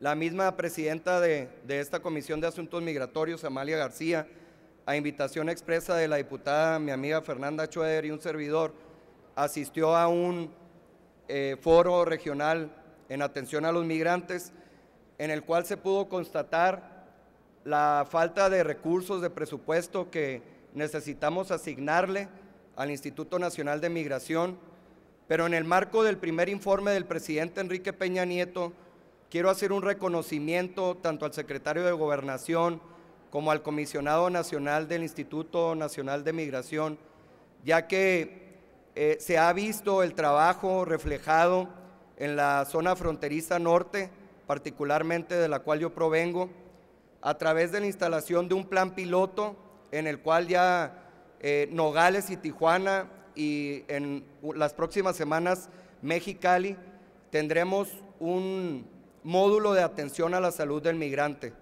La misma presidenta de, esta Comisión de Asuntos Migratorios, Amalia García, a invitación expresa de la diputada, mi amiga Fernanda Choeder y un servidor, asistió a un eh, foro regional en atención a los migrantes, en el cual se pudo constatar la falta de recursos de presupuesto que necesitamos asignarle al Instituto Nacional de Migración, pero en el marco del primer informe del presidente Enrique Peña Nieto, Quiero hacer un reconocimiento tanto al secretario de Gobernación como al comisionado nacional del Instituto Nacional de Migración, ya que eh, se ha visto el trabajo reflejado en la zona fronteriza norte, particularmente de la cual yo provengo, a través de la instalación de un plan piloto en el cual ya eh, Nogales y Tijuana y en las próximas semanas Mexicali tendremos un módulo de atención a la salud del migrante,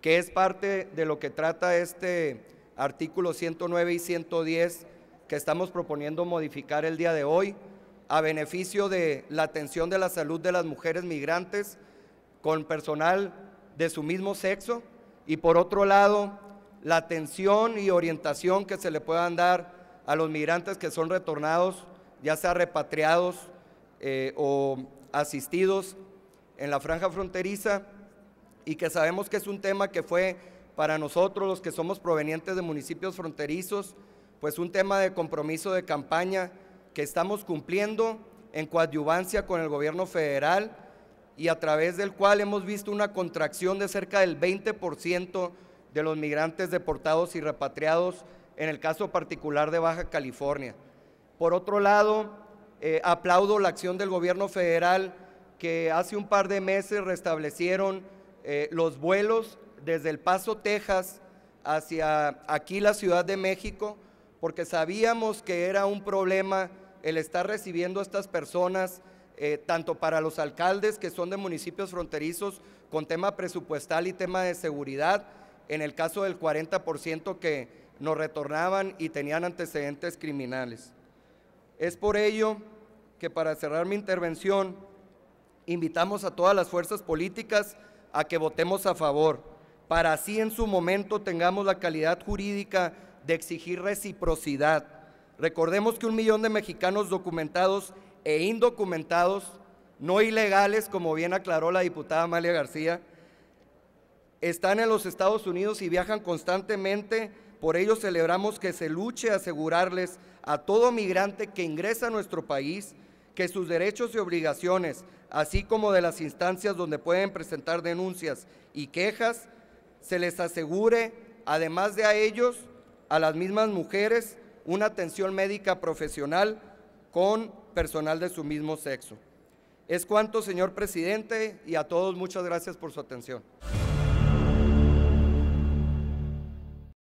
que es parte de lo que trata este artículo 109 y 110 que estamos proponiendo modificar el día de hoy a beneficio de la atención de la salud de las mujeres migrantes con personal de su mismo sexo y por otro lado la atención y orientación que se le puedan dar a los migrantes que son retornados, ya sea repatriados eh, o asistidos en la franja fronteriza y que sabemos que es un tema que fue para nosotros los que somos provenientes de municipios fronterizos, pues un tema de compromiso de campaña que estamos cumpliendo en coadyuvancia con el gobierno federal y a través del cual hemos visto una contracción de cerca del 20% de los migrantes deportados y repatriados en el caso particular de Baja California. Por otro lado, eh, aplaudo la acción del gobierno federal que hace un par de meses restablecieron eh, los vuelos desde El Paso, Texas, hacia aquí la Ciudad de México, porque sabíamos que era un problema el estar recibiendo a estas personas, eh, tanto para los alcaldes que son de municipios fronterizos con tema presupuestal y tema de seguridad, en el caso del 40% que nos retornaban y tenían antecedentes criminales. Es por ello que para cerrar mi intervención, invitamos a todas las fuerzas políticas a que votemos a favor, para así en su momento tengamos la calidad jurídica de exigir reciprocidad. Recordemos que un millón de mexicanos documentados e indocumentados, no ilegales, como bien aclaró la diputada Amalia García, están en los Estados Unidos y viajan constantemente. Por ello celebramos que se luche a asegurarles a todo migrante que ingresa a nuestro país que sus derechos y obligaciones así como de las instancias donde pueden presentar denuncias y quejas, se les asegure, además de a ellos, a las mismas mujeres, una atención médica profesional con personal de su mismo sexo. Es cuanto, señor presidente, y a todos muchas gracias por su atención.